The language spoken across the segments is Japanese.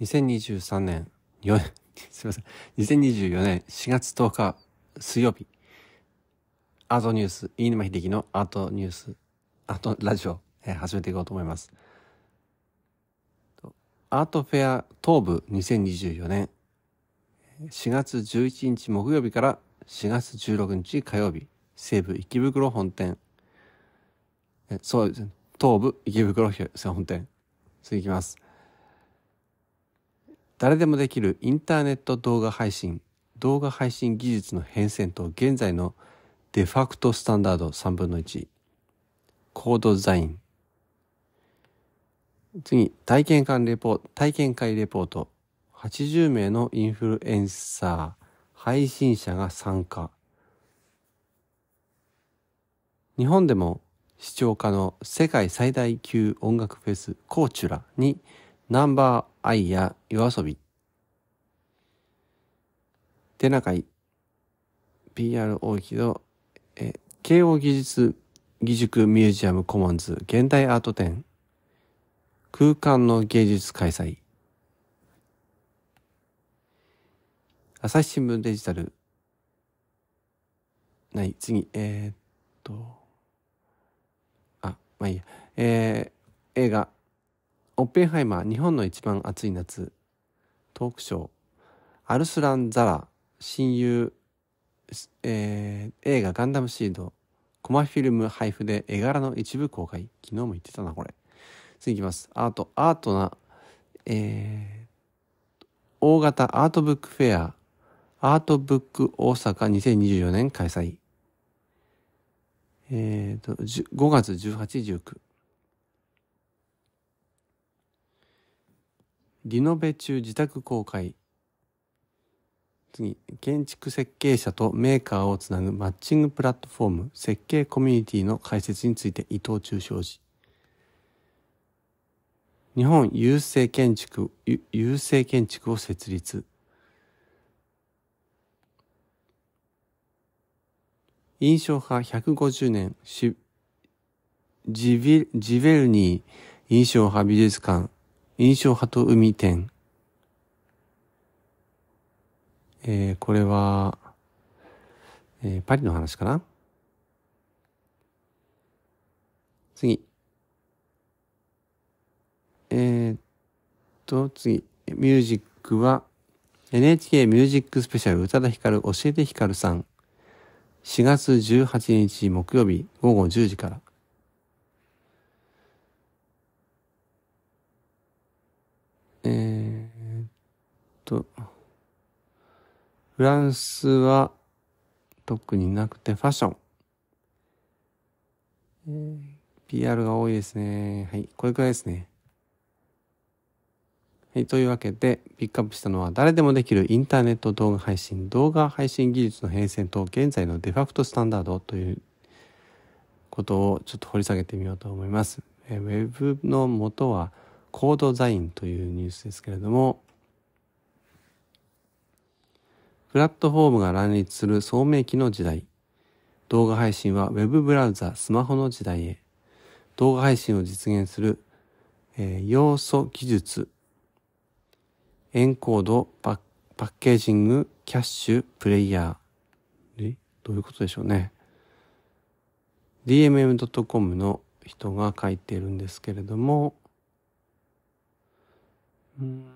2023年4、すいません。2024年4月10日水曜日。アートニュース、飯沼秀樹のアートニュース、アートラジオ、えー、始めていこうと思います。アートフェア東部2024年4月11日木曜日から4月16日火曜日、西武池袋本店。えそうですね。東部池袋本店。次いきます。誰でもできるインターネット動画配信動画配信技術の変遷と現在のデファクトスタンダード3分の1コードザイン次体験会レポ体験会レポート80名のインフルエンサー配信者が参加日本でも視聴可能世界最大級音楽フェスコーチュラにナンバーアイや夜遊び。手中い PR 大木戸、え、慶応技術、義塾ミュージアムコモンズ現代アート展、空間の芸術開催。朝日新聞デジタル。ない、次、えー、っと、あ、まあいいや。えー、映画、オッペンハイマー日本の一番暑い夏トークショーアルスラン・ザラ親友、えー、映画ガンダムシードコマフィルム配布で絵柄の一部公開昨日も言ってたなこれ次いきますアートアートなえー、大型アートブックフェアアートブック大阪2024年開催えっ、ー、と5月18、19リノベ中自宅公開。次、建築設計者とメーカーをつなぐマッチングプラットフォーム設計コミュニティの開設について伊藤忠商事。日本郵政建築、郵政建築を設立。印象派150年、ジヴィジヴェルニー印象派美術館印象派と海展。えー、これは、えー、パリの話かな次。えー、っと、次。ミュージックは、NHK ミュージックスペシャル宇多田ヒカル教えてヒカルさん。4月18日木曜日午後10時から。と、フランスは特になくてファッション。えー、PR が多いですね。はい、これくらいですね。はい、というわけで、ピックアップしたのは誰でもできるインターネット動画配信、動画配信技術の変遷と現在のデファクトスタンダードということをちょっと掘り下げてみようと思います。えー、ウェブの元はコードザインというニュースですけれども、プラットフォームが乱立する聡明期の時代。動画配信は Web ブラウザ、スマホの時代へ。動画配信を実現する、えー、要素技術。エンコード、パッパッケージング、キャッシュ、プレイヤー。えどういうことでしょうね。dmm.com の人が書いているんですけれども、うん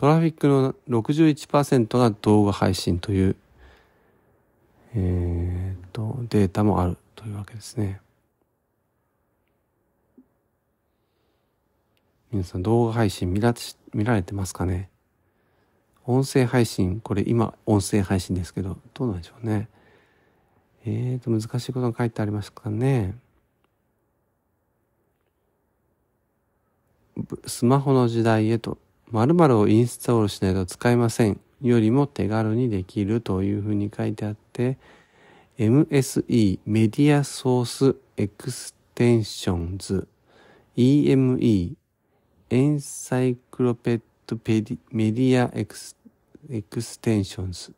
トラフィックの61%が動画配信という、えー、と、データもあるというわけですね。皆さん動画配信見ら見られてますかね音声配信、これ今音声配信ですけど、どうなんでしょうね。えーと、難しいことが書いてありますかね。スマホの時代へと〇〇をインストールしないと使えませんよりも手軽にできるというふうに書いてあって、MSE メディアソースエクステンションズ EME エンサイクロペットペディメディアエクエクステンションズ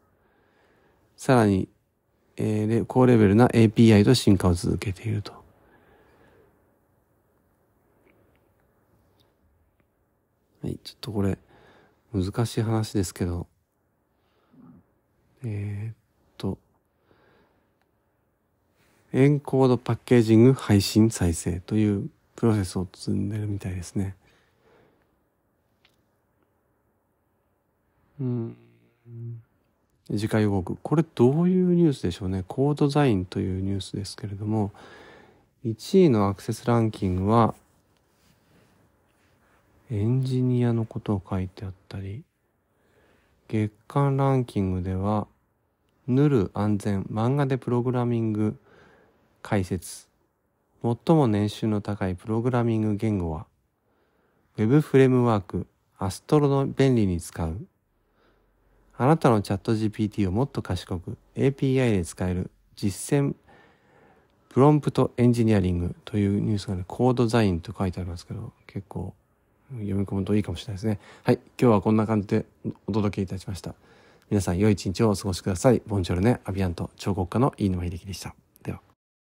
さらに、えー、高レベルな API と進化を続けていると。はい、ちょっとこれ、難しい話ですけど、えー、っと、エンコードパッケージング配信再生というプロセスを積んでるみたいですね。うん。次回予告。これどういうニュースでしょうね。コードザインというニュースですけれども、1位のアクセスランキングは、エンジニアのことを書いてあったり、月間ランキングでは、ぬる安全漫画でプログラミング解説、最も年収の高いプログラミング言語は、Web フレームワーク、アストロの便利に使う。あなたのチャット GPT をもっと賢く API で使える実践プロンプトエンジニアリングというニュースがね、コードザインと書いてありますけど、結構読み込むといいかもしれないですね。はい。今日はこんな感じでお届けいたしました。皆さん、良い一日をお過ごしください。ボンジョルネ、アビアント、彫刻家の飯沼秀樹でした。